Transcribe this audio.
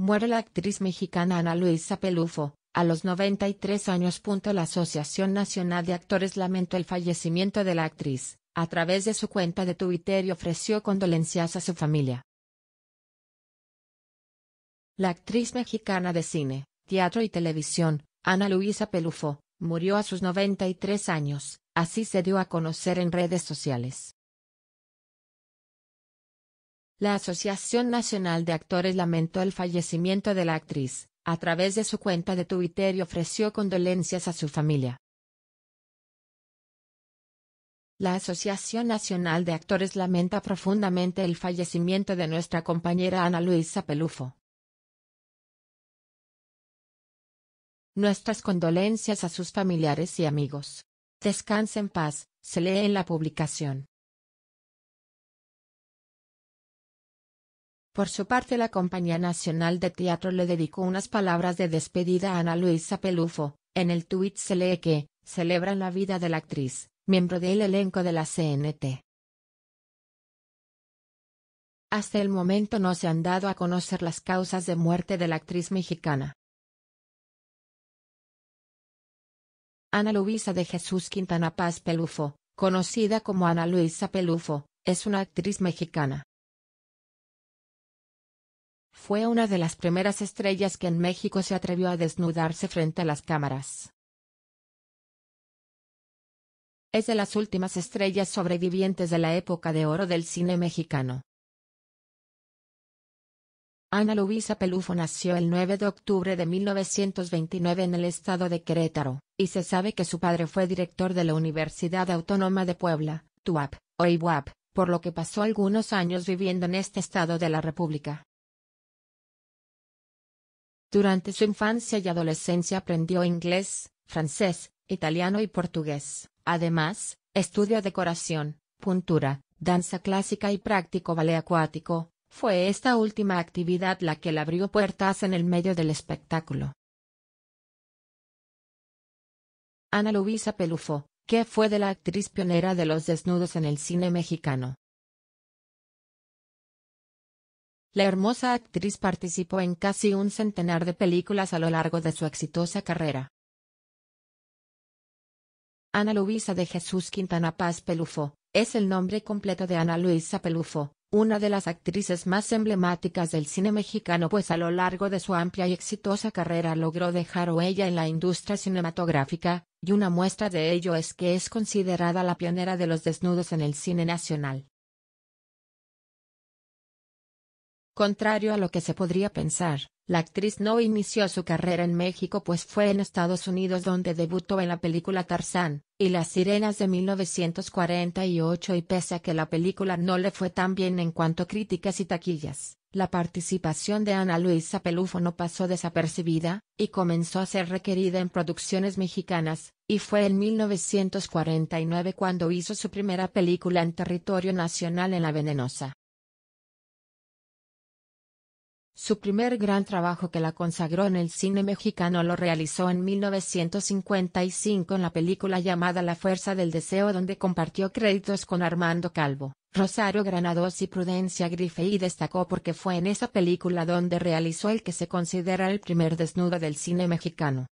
Muere la actriz mexicana Ana Luisa Pelufo, a los 93 años. La Asociación Nacional de Actores lamentó el fallecimiento de la actriz, a través de su cuenta de Twitter y ofreció condolencias a su familia. La actriz mexicana de cine, teatro y televisión, Ana Luisa Pelufo, murió a sus 93 años, así se dio a conocer en redes sociales. La Asociación Nacional de Actores lamentó el fallecimiento de la actriz, a través de su cuenta de Twitter y ofreció condolencias a su familia. La Asociación Nacional de Actores lamenta profundamente el fallecimiento de nuestra compañera Ana Luisa Pelufo. Nuestras condolencias a sus familiares y amigos. Descanse en paz, se lee en la publicación. Por su parte la Compañía Nacional de Teatro le dedicó unas palabras de despedida a Ana Luisa Pelufo, en el tuit se lee que, celebran la vida de la actriz, miembro del elenco de la CNT. Hasta el momento no se han dado a conocer las causas de muerte de la actriz mexicana. Ana Luisa de Jesús Quintana Paz Pelufo, conocida como Ana Luisa Pelufo, es una actriz mexicana. Fue una de las primeras estrellas que en México se atrevió a desnudarse frente a las cámaras. Es de las últimas estrellas sobrevivientes de la época de oro del cine mexicano. Ana Luisa Pelufo nació el 9 de octubre de 1929 en el estado de Querétaro, y se sabe que su padre fue director de la Universidad Autónoma de Puebla, TUAP, o IWAP, por lo que pasó algunos años viviendo en este estado de la República. Durante su infancia y adolescencia aprendió inglés, francés, italiano y portugués. Además, estudia decoración, puntura, danza clásica y práctico ballet acuático. Fue esta última actividad la que le abrió puertas en el medio del espectáculo. Ana Luisa Pelufo, que fue de la actriz pionera de los desnudos en el cine mexicano. La hermosa actriz participó en casi un centenar de películas a lo largo de su exitosa carrera. Ana Luisa de Jesús Quintana Paz Pelufo, es el nombre completo de Ana Luisa Pelufo, una de las actrices más emblemáticas del cine mexicano pues a lo largo de su amplia y exitosa carrera logró dejar huella en la industria cinematográfica, y una muestra de ello es que es considerada la pionera de los desnudos en el cine nacional. Contrario a lo que se podría pensar, la actriz no inició su carrera en México pues fue en Estados Unidos donde debutó en la película Tarzán y Las Sirenas de 1948 y pese a que la película no le fue tan bien en cuanto a críticas y taquillas, la participación de Ana Luisa Pelufo no pasó desapercibida, y comenzó a ser requerida en producciones mexicanas, y fue en 1949 cuando hizo su primera película en territorio nacional en La Venenosa. Su primer gran trabajo que la consagró en el cine mexicano lo realizó en 1955 en la película llamada La Fuerza del Deseo donde compartió créditos con Armando Calvo, Rosario Granados y Prudencia Grife y destacó porque fue en esa película donde realizó el que se considera el primer desnudo del cine mexicano.